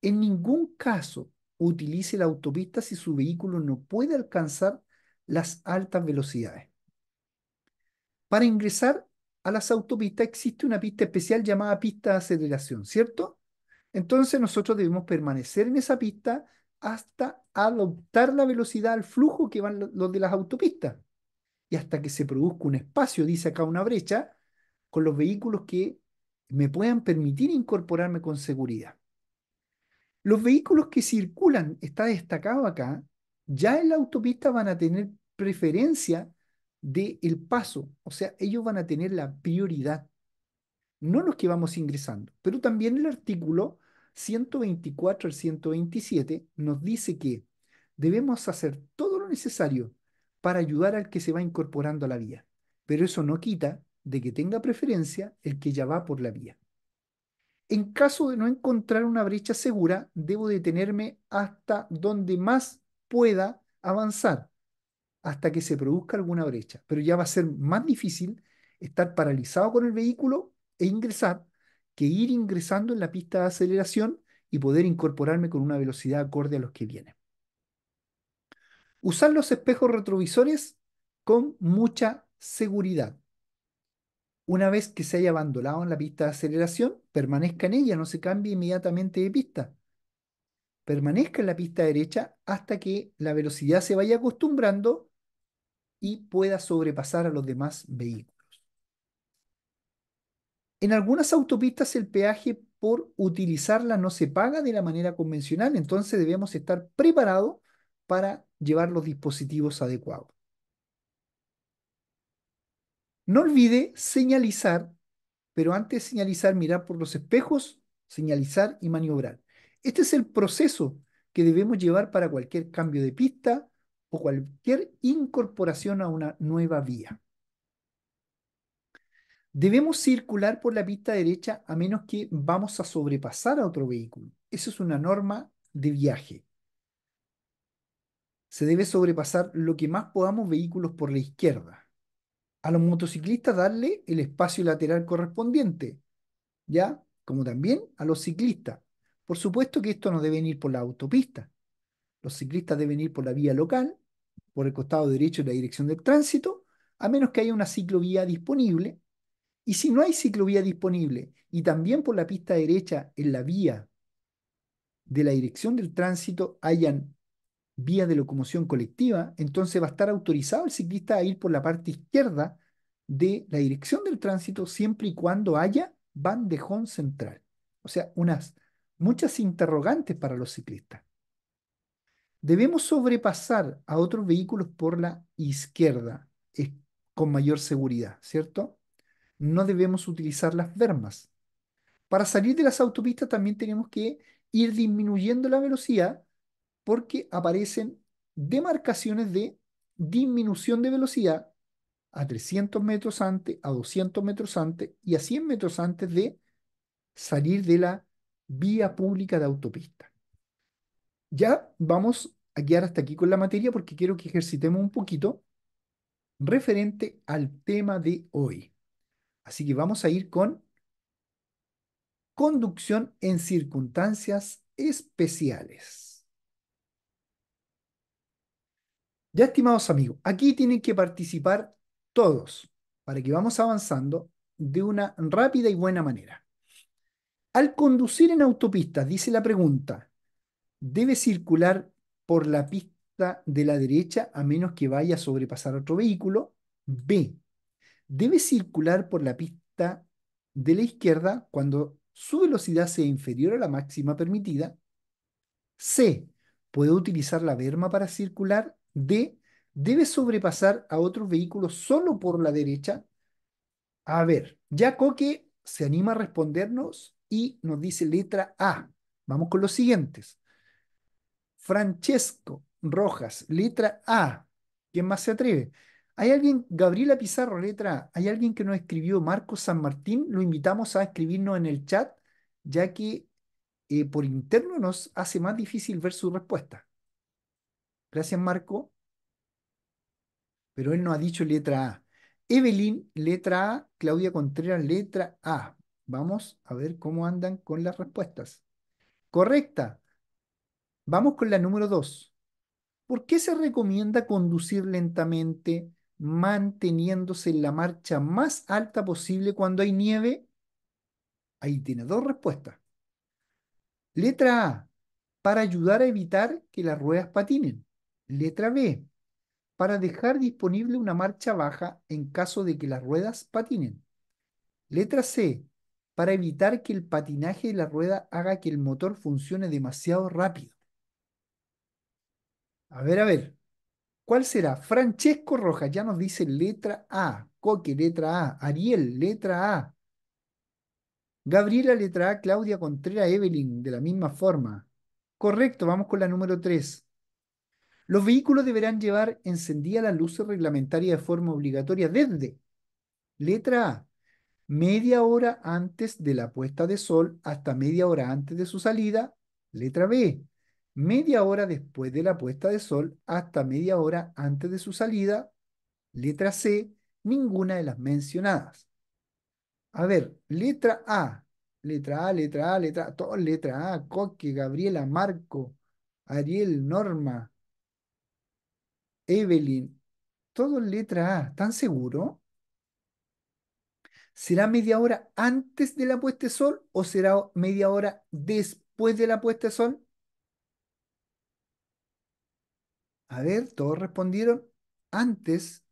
En ningún caso utilice la autopista si su vehículo no puede alcanzar las altas velocidades. Para ingresar a las autopistas existe una pista especial llamada pista de aceleración, ¿cierto? Entonces nosotros debemos permanecer en esa pista hasta adoptar la velocidad al flujo que van los de las autopistas. Y hasta que se produzca un espacio, dice acá una brecha, con los vehículos que me puedan permitir incorporarme con seguridad. Los vehículos que circulan, está destacado acá, ya en la autopista van a tener preferencia de el paso. O sea, ellos van a tener la prioridad, no los que vamos ingresando. Pero también el artículo 124 al 127 nos dice que debemos hacer todo lo necesario para ayudar al que se va incorporando a la vía. Pero eso no quita de que tenga preferencia el que ya va por la vía. En caso de no encontrar una brecha segura, debo detenerme hasta donde más pueda avanzar hasta que se produzca alguna brecha. Pero ya va a ser más difícil estar paralizado con el vehículo e ingresar que ir ingresando en la pista de aceleración y poder incorporarme con una velocidad acorde a los que vienen. Usar los espejos retrovisores con mucha seguridad. Una vez que se haya abandonado en la pista de aceleración, permanezca en ella, no se cambie inmediatamente de pista. Permanezca en la pista derecha hasta que la velocidad se vaya acostumbrando y pueda sobrepasar a los demás vehículos. En algunas autopistas el peaje por utilizarla no se paga de la manera convencional, entonces debemos estar preparados para llevar los dispositivos adecuados. No olvide señalizar, pero antes de señalizar, mirar por los espejos, señalizar y maniobrar. Este es el proceso que debemos llevar para cualquier cambio de pista, cualquier incorporación a una nueva vía. Debemos circular por la pista derecha a menos que vamos a sobrepasar a otro vehículo. Eso es una norma de viaje. Se debe sobrepasar lo que más podamos vehículos por la izquierda. A los motociclistas darle el espacio lateral correspondiente, ¿ya? Como también a los ciclistas. Por supuesto que esto no debe ir por la autopista. Los ciclistas deben ir por la vía local por el costado derecho de la dirección del tránsito, a menos que haya una ciclovía disponible. Y si no hay ciclovía disponible y también por la pista derecha en la vía de la dirección del tránsito hayan vía de locomoción colectiva, entonces va a estar autorizado el ciclista a ir por la parte izquierda de la dirección del tránsito siempre y cuando haya bandejón central. O sea, unas muchas interrogantes para los ciclistas. Debemos sobrepasar a otros vehículos por la izquierda con mayor seguridad, ¿cierto? No debemos utilizar las vermas. Para salir de las autopistas también tenemos que ir disminuyendo la velocidad porque aparecen demarcaciones de disminución de velocidad a 300 metros antes, a 200 metros antes y a 100 metros antes de salir de la vía pública de autopista. Ya vamos a guiar hasta aquí con la materia porque quiero que ejercitemos un poquito referente al tema de hoy. Así que vamos a ir con conducción en circunstancias especiales. Ya estimados amigos, aquí tienen que participar todos para que vamos avanzando de una rápida y buena manera. Al conducir en autopista, dice la pregunta, debe circular por la pista de la derecha a menos que vaya a sobrepasar otro vehículo. B. Debe circular por la pista de la izquierda cuando su velocidad sea inferior a la máxima permitida. C. Puede utilizar la berma para circular. D. Debe sobrepasar a otro vehículo solo por la derecha. A ver, ya Coque se anima a respondernos y nos dice letra A. Vamos con los siguientes. Francesco Rojas, letra A. ¿Quién más se atreve? ¿Hay alguien, Gabriela Pizarro, letra A, ¿hay alguien que nos escribió Marco San Martín? Lo invitamos a escribirnos en el chat, ya que eh, por interno nos hace más difícil ver su respuesta. Gracias, Marco. Pero él no ha dicho letra A. Evelyn, letra A. Claudia Contreras, letra A. Vamos a ver cómo andan con las respuestas. Correcta. Vamos con la número 2. ¿Por qué se recomienda conducir lentamente, manteniéndose en la marcha más alta posible cuando hay nieve? Ahí tiene dos respuestas. Letra A, para ayudar a evitar que las ruedas patinen. Letra B, para dejar disponible una marcha baja en caso de que las ruedas patinen. Letra C, para evitar que el patinaje de la rueda haga que el motor funcione demasiado rápido. A ver, a ver. ¿Cuál será? Francesco Rojas ya nos dice letra A. Coque, letra A. Ariel, letra A. Gabriela, letra A. Claudia Contreras Evelyn, de la misma forma. Correcto, vamos con la número 3. Los vehículos deberán llevar encendida la luz reglamentaria de forma obligatoria desde, letra A, media hora antes de la puesta de sol hasta media hora antes de su salida, letra B, media hora después de la puesta de sol hasta media hora antes de su salida, letra C, ninguna de las mencionadas. A ver, letra A, letra A, letra A, letra A, todo letra A, Coque, Gabriela, Marco, Ariel, Norma, Evelyn, todo letra A, ¿están seguro? ¿Será media hora antes de la puesta de sol o será media hora después de la puesta de sol? A ver, todos respondieron. Antes,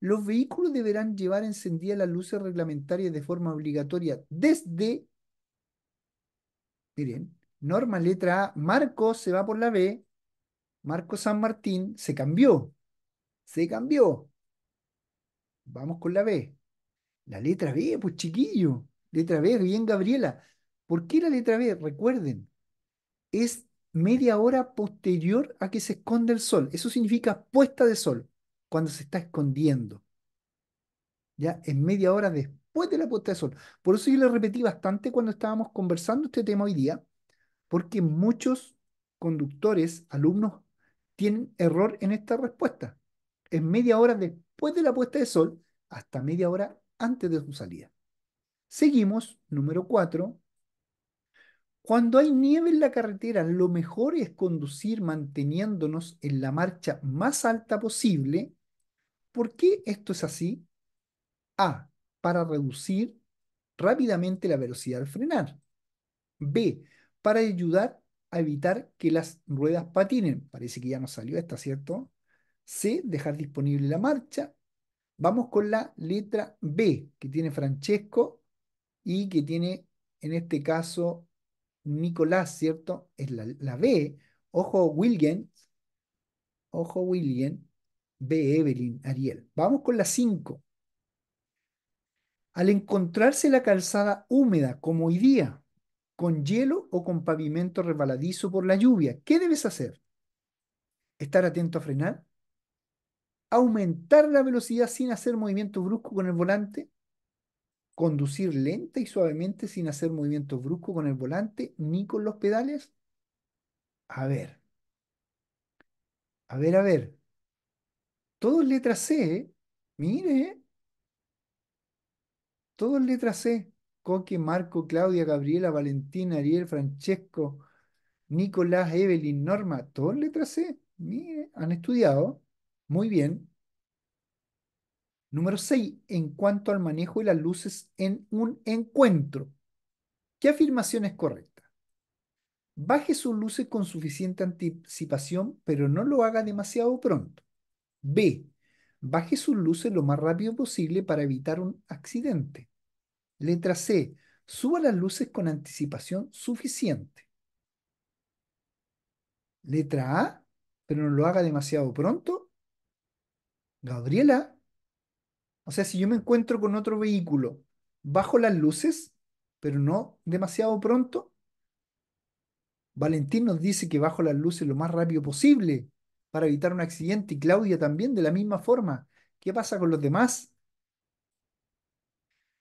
los vehículos deberán llevar encendidas las luces reglamentarias de forma obligatoria desde, miren, norma letra A, Marco se va por la B, Marco San Martín se cambió, se cambió. Vamos con la B. La letra B, pues chiquillo. Letra B, bien Gabriela. ¿Por qué la letra B? Recuerden, es media hora posterior a que se esconde el sol. Eso significa puesta de sol, cuando se está escondiendo. Ya en media hora después de la puesta de sol. Por eso yo le repetí bastante cuando estábamos conversando este tema hoy día, porque muchos conductores, alumnos, tienen error en esta respuesta. En media hora después de la puesta de sol hasta media hora antes de su salida. Seguimos, número 4, cuando hay nieve en la carretera, lo mejor es conducir manteniéndonos en la marcha más alta posible. ¿Por qué esto es así? A. Para reducir rápidamente la velocidad al frenar. B. Para ayudar a evitar que las ruedas patinen. Parece que ya nos salió esta, ¿cierto? C. Dejar disponible la marcha. Vamos con la letra B, que tiene Francesco y que tiene, en este caso, Nicolás, ¿cierto? Es la, B. Ojo, William. Ojo, William. B, Evelyn, Ariel. Vamos con la 5. Al encontrarse la calzada húmeda, como hoy día, con hielo o con pavimento resbaladizo por la lluvia, ¿qué debes hacer? ¿Estar atento a frenar? ¿Aumentar la velocidad sin hacer movimiento brusco con el volante? conducir lenta y suavemente sin hacer movimientos bruscos con el volante ni con los pedales? A ver. A ver, a ver. Todos letras C, ¿eh? mire. Todos letras C. Coque, Marco, Claudia, Gabriela, Valentina, Ariel, Francesco, Nicolás, Evelyn, Norma. Todos letras C. Mire, han estudiado. Muy bien. Número 6. En cuanto al manejo de las luces en un encuentro. ¿Qué afirmación es correcta? Baje sus luces con suficiente anticipación, pero no lo haga demasiado pronto. B. Baje sus luces lo más rápido posible para evitar un accidente. Letra C. Suba las luces con anticipación suficiente. Letra A. Pero no lo haga demasiado pronto. Gabriela, o sea, si yo me encuentro con otro vehículo bajo las luces, pero no demasiado pronto, Valentín nos dice que bajo las luces lo más rápido posible para evitar un accidente y Claudia también de la misma forma. ¿Qué pasa con los demás?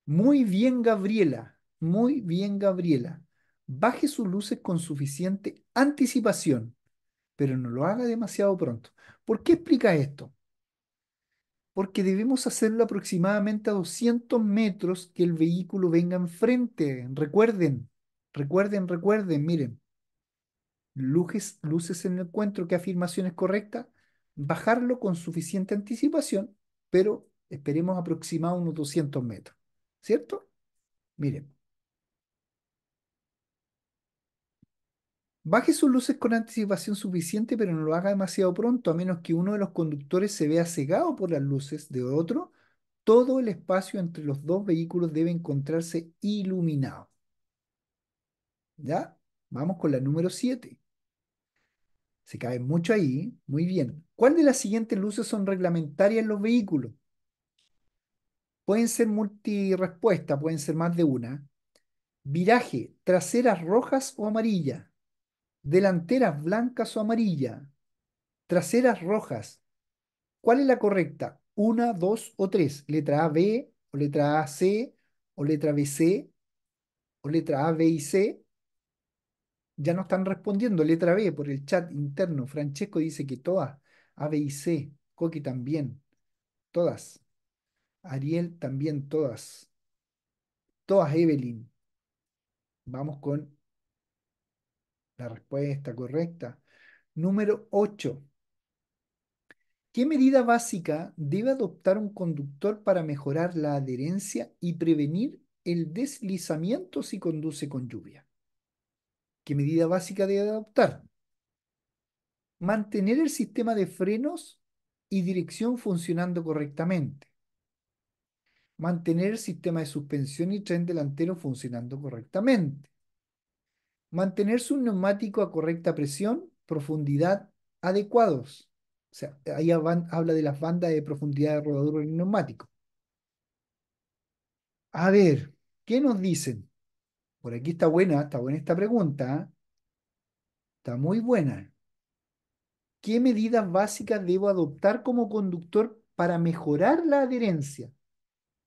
Muy bien, Gabriela. Muy bien, Gabriela. Baje sus luces con suficiente anticipación, pero no lo haga demasiado pronto. ¿Por qué explica esto? porque debemos hacerlo aproximadamente a 200 metros que el vehículo venga enfrente. Recuerden, recuerden, recuerden, miren. Luces, luces en el encuentro, ¿qué afirmación es correcta? Bajarlo con suficiente anticipación, pero esperemos aproximado unos 200 metros, ¿cierto? Miren. Baje sus luces con anticipación suficiente, pero no lo haga demasiado pronto, a menos que uno de los conductores se vea cegado por las luces de otro. Todo el espacio entre los dos vehículos debe encontrarse iluminado. ¿Ya? Vamos con la número 7. Se cae mucho ahí. Muy bien. ¿Cuál de las siguientes luces son reglamentarias en los vehículos? Pueden ser multirespuesta, pueden ser más de una. Viraje, traseras rojas o amarillas delanteras blancas o amarillas, traseras rojas. ¿Cuál es la correcta? ¿Una, dos o tres? ¿Letra A, B, o letra A, C, o letra B, o letra A, B y C? Ya no están respondiendo. Letra B por el chat interno. Francesco dice que todas. A, B y C. Coqui también. Todas. Ariel también todas. Todas, Evelyn. Vamos con la respuesta correcta. Número 8. ¿Qué medida básica debe adoptar un conductor para mejorar la adherencia y prevenir el deslizamiento si conduce con lluvia? ¿Qué medida básica debe adoptar? Mantener el sistema de frenos y dirección funcionando correctamente. Mantener el sistema de suspensión y tren delantero funcionando correctamente. Mantener su neumático a correcta presión, profundidad adecuados. O sea, ahí habla de las bandas de profundidad de rodadura del neumático. A ver, ¿qué nos dicen? Por aquí está buena, está buena esta pregunta. ¿eh? Está muy buena. ¿Qué medidas básicas debo adoptar como conductor para mejorar la adherencia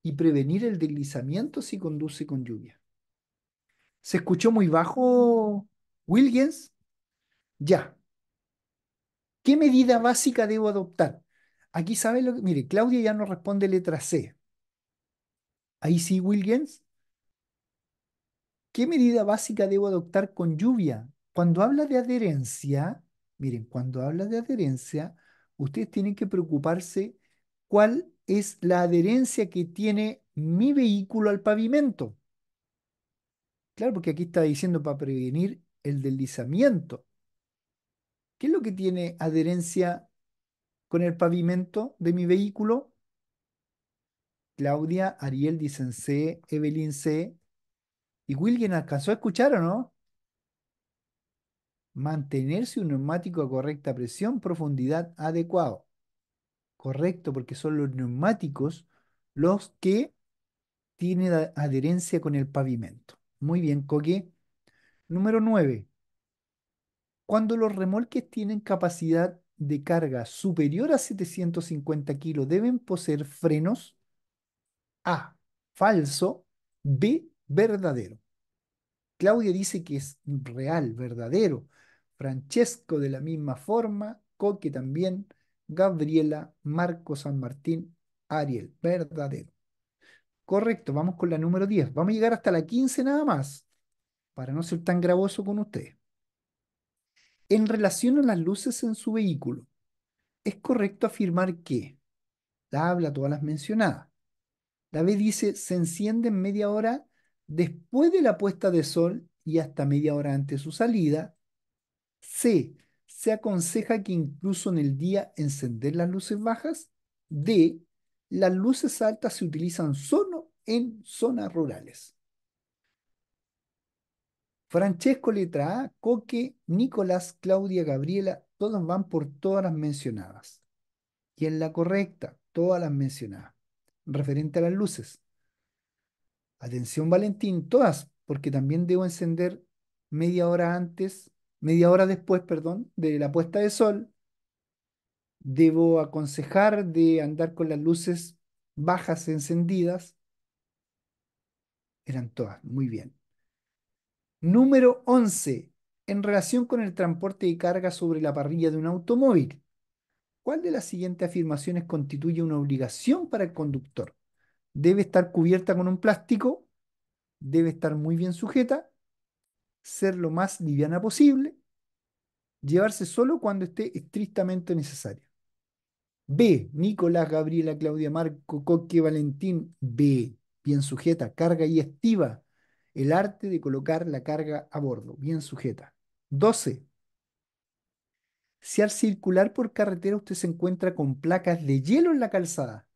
y prevenir el deslizamiento si conduce con lluvia? ¿Se escuchó muy bajo, Williams? Ya. ¿Qué medida básica debo adoptar? Aquí sabe lo que. Mire, Claudia ya no responde letra C. Ahí sí, Williams. ¿Qué medida básica debo adoptar con lluvia? Cuando habla de adherencia, miren, cuando habla de adherencia, ustedes tienen que preocuparse cuál es la adherencia que tiene mi vehículo al pavimento. Claro, porque aquí está diciendo para prevenir el deslizamiento. ¿Qué es lo que tiene adherencia con el pavimento de mi vehículo? Claudia, Ariel dicen C, Evelyn C. ¿Y Wilgen alcanzó a escuchar o no? Mantenerse un neumático a correcta presión, profundidad adecuado. Correcto, porque son los neumáticos los que tienen adherencia con el pavimento. Muy bien, Coque. Número 9. Cuando los remolques tienen capacidad de carga superior a 750 kilos, deben poseer frenos A, falso, B, verdadero. Claudia dice que es real, verdadero. Francesco de la misma forma, Coque también, Gabriela, Marco San Martín, Ariel, verdadero. Correcto, vamos con la número 10. Vamos a llegar hasta la 15 nada más, para no ser tan gravoso con usted En relación a las luces en su vehículo, es correcto afirmar que la habla todas las mencionadas. La B dice, se enciende en media hora después de la puesta de sol y hasta media hora antes de su salida. C, se aconseja que incluso en el día encender las luces bajas. D, las luces altas se utilizan solo en zonas rurales. Francesco letra A, Coque, Nicolás, Claudia, Gabriela, todas van por todas las mencionadas. Y en la correcta, todas las mencionadas. Referente a las luces. Atención Valentín, todas, porque también debo encender media hora antes, media hora después, perdón, de la puesta de sol. Debo aconsejar de andar con las luces bajas encendidas eran todas, muy bien. Número 11. En relación con el transporte de carga sobre la parrilla de un automóvil. ¿Cuál de las siguientes afirmaciones constituye una obligación para el conductor? ¿Debe estar cubierta con un plástico? ¿Debe estar muy bien sujeta? ¿Ser lo más liviana posible? ¿Llevarse solo cuando esté estrictamente necesario? B. Nicolás, Gabriela, Claudia, Marco, Coque, Valentín. B bien sujeta, carga y estiva, el arte de colocar la carga a bordo, bien sujeta. 12. Si al circular por carretera usted se encuentra con placas de hielo en la calzada,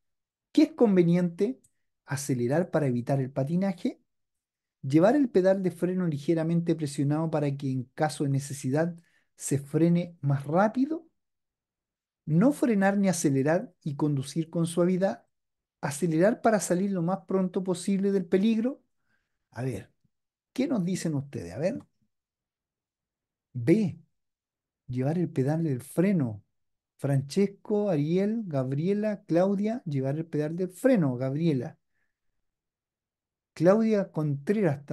¿qué es conveniente? Acelerar para evitar el patinaje, llevar el pedal de freno ligeramente presionado para que en caso de necesidad se frene más rápido, no frenar ni acelerar y conducir con suavidad, acelerar para salir lo más pronto posible del peligro? A ver, ¿qué nos dicen ustedes? A ver. B. Llevar el pedal del freno. Francesco, Ariel, Gabriela, Claudia, llevar el pedal del freno, Gabriela. Claudia Contreras,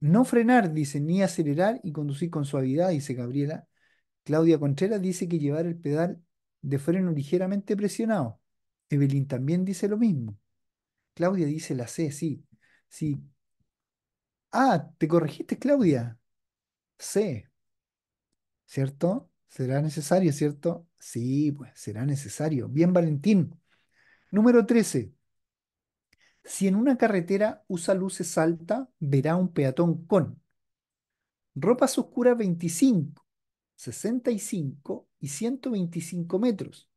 no frenar, dice, ni acelerar y conducir con suavidad, dice Gabriela. Claudia Contreras dice que llevar el pedal de freno ligeramente presionado. Evelyn también dice lo mismo. Claudia dice la C, sí. Sí. Ah, te corregiste, Claudia. C. ¿Cierto? ¿Será necesario, cierto? Sí, pues será necesario. Bien, Valentín. Número 13. Si en una carretera usa luces altas, verá un peatón con ropas oscuras 25, 65 y 125 metros.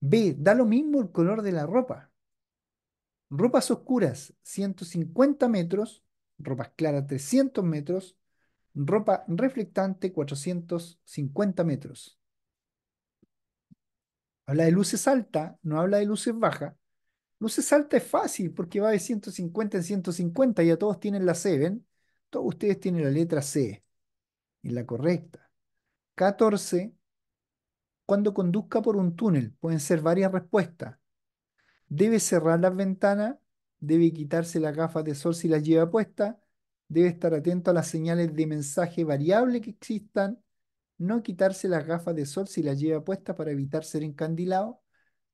B, da lo mismo el color de la ropa. Ropas oscuras, 150 metros. Ropas claras, 300 metros. Ropa reflectante, 450 metros. Habla de luces alta, no habla de luces bajas. Luces alta es fácil porque va de 150 en 150, ya todos tienen la C, ¿ven? Todos ustedes tienen la letra C, Es la correcta. 14 cuando conduzca por un túnel. Pueden ser varias respuestas. Debe cerrar las ventanas, debe quitarse las gafas de sol si las lleva puesta, debe estar atento a las señales de mensaje variable que existan, no quitarse las gafas de sol si las lleva puesta para evitar ser encandilado.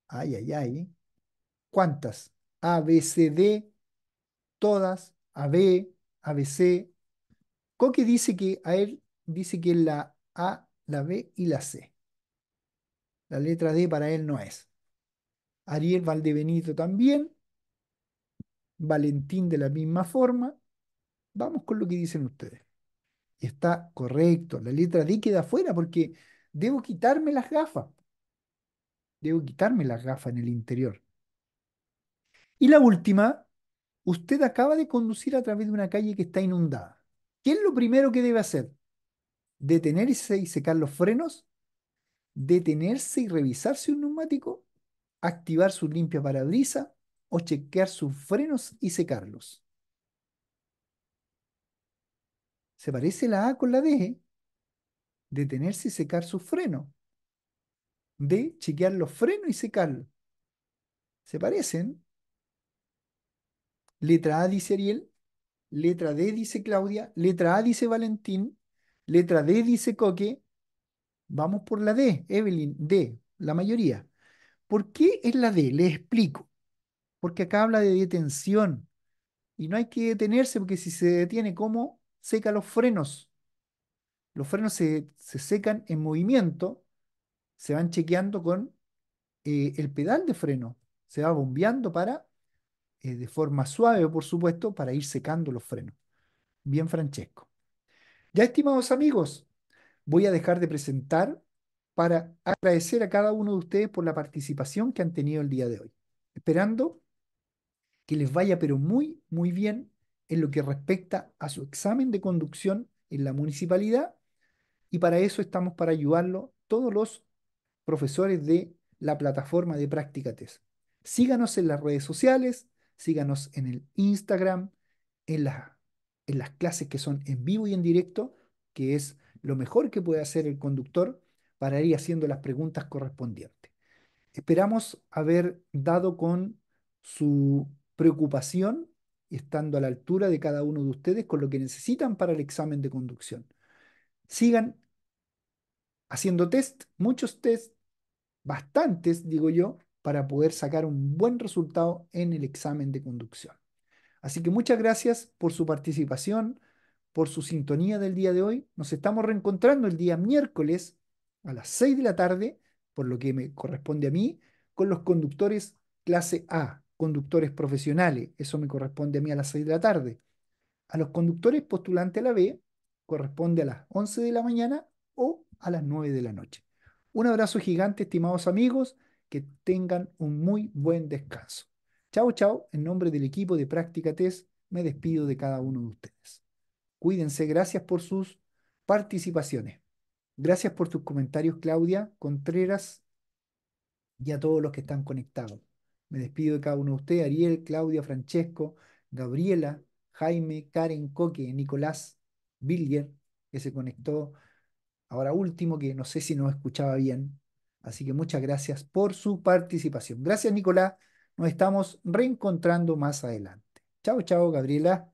Ay, ay, ay. ¿Cuántas? A, B, C, D, todas, A, B, A, B, C. Coque dice que a él dice que la A, la B y la C. La letra D para él no es. Ariel Valdebenito también. Valentín de la misma forma. Vamos con lo que dicen ustedes. Está correcto. La letra D queda afuera porque debo quitarme las gafas. Debo quitarme las gafas en el interior. Y la última, usted acaba de conducir a través de una calle que está inundada. ¿Qué es lo primero que debe hacer? ¿Detenerse y secar los frenos? detenerse y revisarse un neumático, activar su limpia parabrisa o chequear sus frenos y secarlos. Se parece la A con la D. Eh? Detenerse y secar su freno D, chequear los frenos y secarlos. Se parecen. Letra A dice Ariel, letra D dice Claudia, letra A dice Valentín, letra D dice Coque, Vamos por la D, Evelyn, D, la mayoría. ¿Por qué es la D? le explico. Porque acá habla de detención. Y no hay que detenerse porque si se detiene, ¿cómo seca los frenos? Los frenos se, secan en movimiento, se van chequeando con eh, el pedal de freno. Se va bombeando para, eh, de forma suave, por supuesto, para ir secando los frenos. Bien, Francesco. Ya, estimados amigos, voy a dejar de presentar para agradecer a cada uno de ustedes por la participación que han tenido el día de hoy. Esperando que les vaya pero muy, muy bien en lo que respecta a su examen de conducción en la municipalidad y para eso estamos para ayudarlo todos los profesores de la plataforma de práctica TES. Síganos en las redes sociales, síganos en el Instagram, en, en las clases que son en vivo y en directo, que es lo mejor que puede hacer el conductor para ir haciendo las preguntas correspondientes. Esperamos haber dado con su preocupación y estando a la altura de cada uno de ustedes con lo que necesitan para el examen de conducción. Sigan haciendo test, muchos test, bastantes, digo yo, para poder sacar un buen resultado en el examen de conducción. Así que muchas gracias por su participación por su sintonía del día de hoy. Nos estamos reencontrando el día miércoles a las 6 de la tarde, por lo que me corresponde a mí, con los conductores clase A, conductores profesionales, eso me corresponde a mí a las 6 de la tarde. A los conductores postulantes a la B corresponde a las 11 de la mañana o a las 9 de la noche. Un abrazo gigante, estimados amigos, que tengan un muy buen descanso. Chao, chao, en nombre del equipo de Práctica Test, me despido de cada uno de ustedes. Cuídense, gracias por sus participaciones. Gracias por tus comentarios, Claudia Contreras, y a todos los que están conectados. Me despido de cada uno de ustedes, Ariel, Claudia, Francesco, Gabriela, Jaime, Karen Coque, Nicolás Billier, que se conectó ahora último, que no sé si nos escuchaba bien. Así que muchas gracias por su participación. Gracias, Nicolás. Nos estamos reencontrando más adelante. Chao, chao, Gabriela.